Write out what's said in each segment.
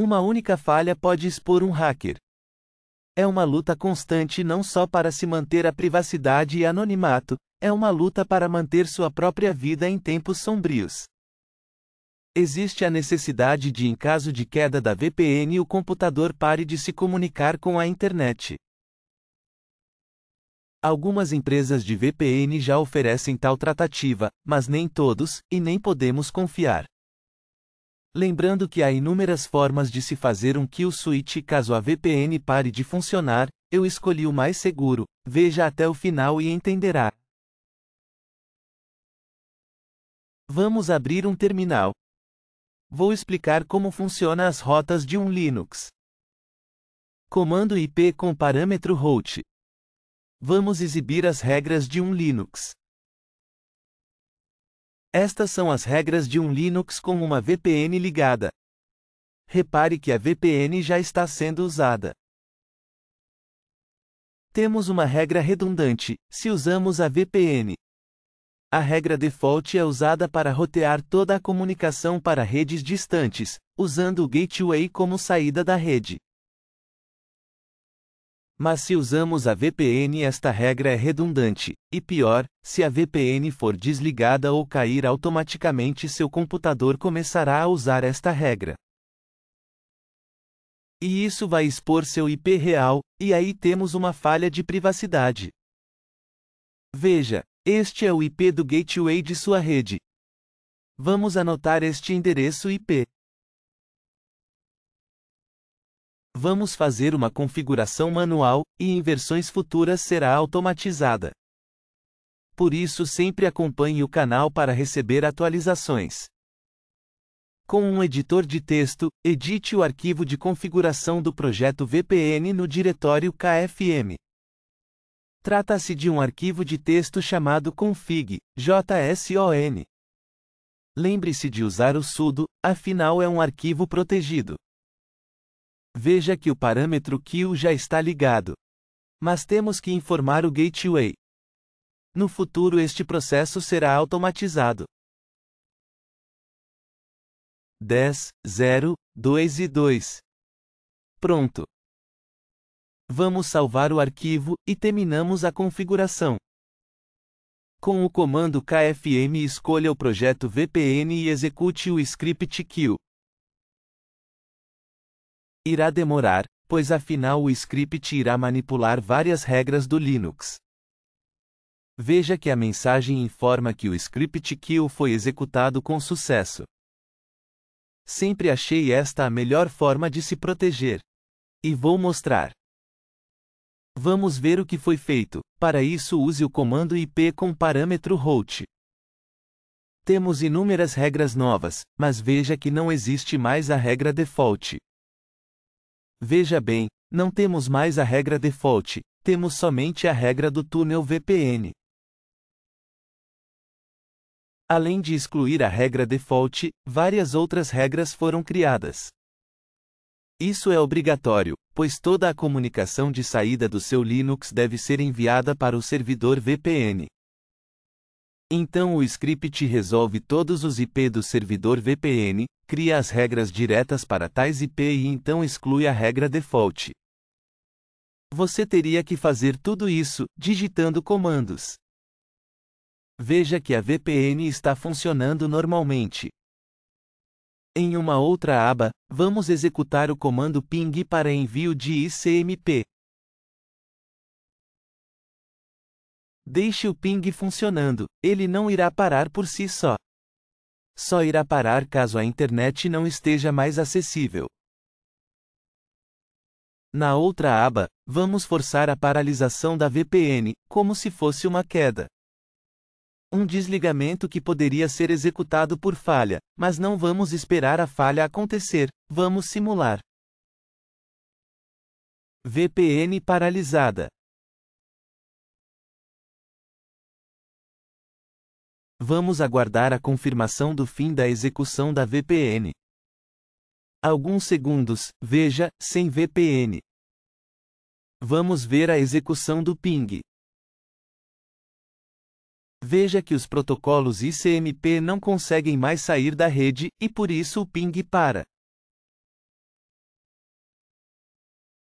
Uma única falha pode expor um hacker. É uma luta constante não só para se manter a privacidade e anonimato, é uma luta para manter sua própria vida em tempos sombrios. Existe a necessidade de, em caso de queda da VPN, o computador pare de se comunicar com a internet. Algumas empresas de VPN já oferecem tal tratativa, mas nem todos, e nem podemos confiar. Lembrando que há inúmeras formas de se fazer um kill switch caso a VPN pare de funcionar, eu escolhi o mais seguro, veja até o final e entenderá. Vamos abrir um terminal. Vou explicar como funciona as rotas de um Linux. Comando IP com parâmetro root. Vamos exibir as regras de um Linux. Estas são as regras de um Linux com uma VPN ligada. Repare que a VPN já está sendo usada. Temos uma regra redundante, se usamos a VPN. A regra default é usada para rotear toda a comunicação para redes distantes, usando o gateway como saída da rede. Mas se usamos a VPN, esta regra é redundante, e pior, se a VPN for desligada ou cair automaticamente, seu computador começará a usar esta regra. E isso vai expor seu IP real, e aí temos uma falha de privacidade. Veja, este é o IP do gateway de sua rede. Vamos anotar este endereço IP. vamos fazer uma configuração manual, e em versões futuras será automatizada. Por isso sempre acompanhe o canal para receber atualizações. Com um editor de texto, edite o arquivo de configuração do projeto VPN no diretório KFM. Trata-se de um arquivo de texto chamado config, JSON. Lembre-se de usar o sudo, afinal é um arquivo protegido. Veja que o parâmetro Kill já está ligado. Mas temos que informar o gateway. No futuro este processo será automatizado. 10, 0, 2 e 2. Pronto. Vamos salvar o arquivo e terminamos a configuração. Com o comando KFM escolha o projeto VPN e execute o script kill. Irá demorar, pois afinal o script irá manipular várias regras do Linux. Veja que a mensagem informa que o script kill foi executado com sucesso. Sempre achei esta a melhor forma de se proteger. E vou mostrar. Vamos ver o que foi feito. Para isso, use o comando IP com parâmetro root. Temos inúmeras regras novas, mas veja que não existe mais a regra default. Veja bem, não temos mais a regra default, temos somente a regra do túnel VPN. Além de excluir a regra default, várias outras regras foram criadas. Isso é obrigatório, pois toda a comunicação de saída do seu Linux deve ser enviada para o servidor VPN. Então o script resolve todos os IP do servidor VPN, cria as regras diretas para tais IP e então exclui a regra default. Você teria que fazer tudo isso digitando comandos. Veja que a VPN está funcionando normalmente. Em uma outra aba, vamos executar o comando ping para envio de ICMP. Deixe o ping funcionando, ele não irá parar por si só. Só irá parar caso a internet não esteja mais acessível. Na outra aba, vamos forçar a paralisação da VPN, como se fosse uma queda. Um desligamento que poderia ser executado por falha, mas não vamos esperar a falha acontecer, vamos simular. VPN paralisada. Vamos aguardar a confirmação do fim da execução da VPN. Alguns segundos, veja, sem VPN. Vamos ver a execução do ping. Veja que os protocolos ICMP não conseguem mais sair da rede, e por isso o ping para.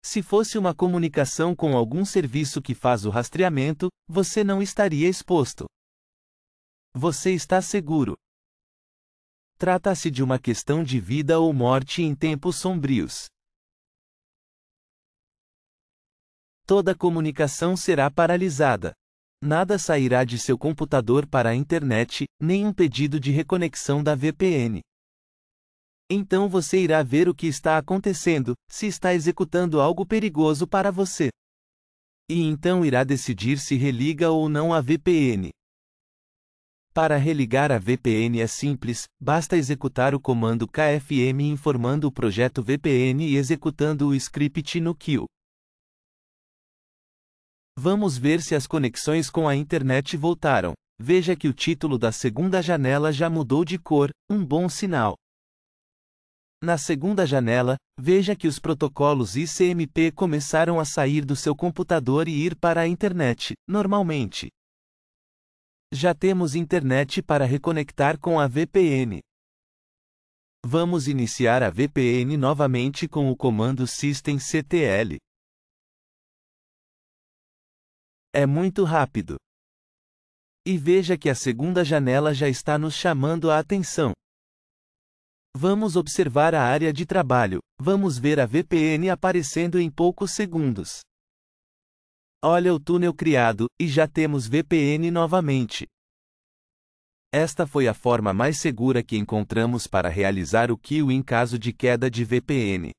Se fosse uma comunicação com algum serviço que faz o rastreamento, você não estaria exposto. Você está seguro. Trata-se de uma questão de vida ou morte em tempos sombrios. Toda comunicação será paralisada. Nada sairá de seu computador para a internet, nem um pedido de reconexão da VPN. Então você irá ver o que está acontecendo, se está executando algo perigoso para você. E então irá decidir se religa ou não a VPN. Para religar a VPN é simples, basta executar o comando kfm informando o projeto VPN e executando o script no kill. Vamos ver se as conexões com a internet voltaram. Veja que o título da segunda janela já mudou de cor, um bom sinal. Na segunda janela, veja que os protocolos ICMP começaram a sair do seu computador e ir para a internet, normalmente. Já temos internet para reconectar com a VPN. Vamos iniciar a VPN novamente com o comando systemctl. É muito rápido. E veja que a segunda janela já está nos chamando a atenção. Vamos observar a área de trabalho. Vamos ver a VPN aparecendo em poucos segundos. Olha o túnel criado, e já temos VPN novamente. Esta foi a forma mais segura que encontramos para realizar o kill em caso de queda de VPN.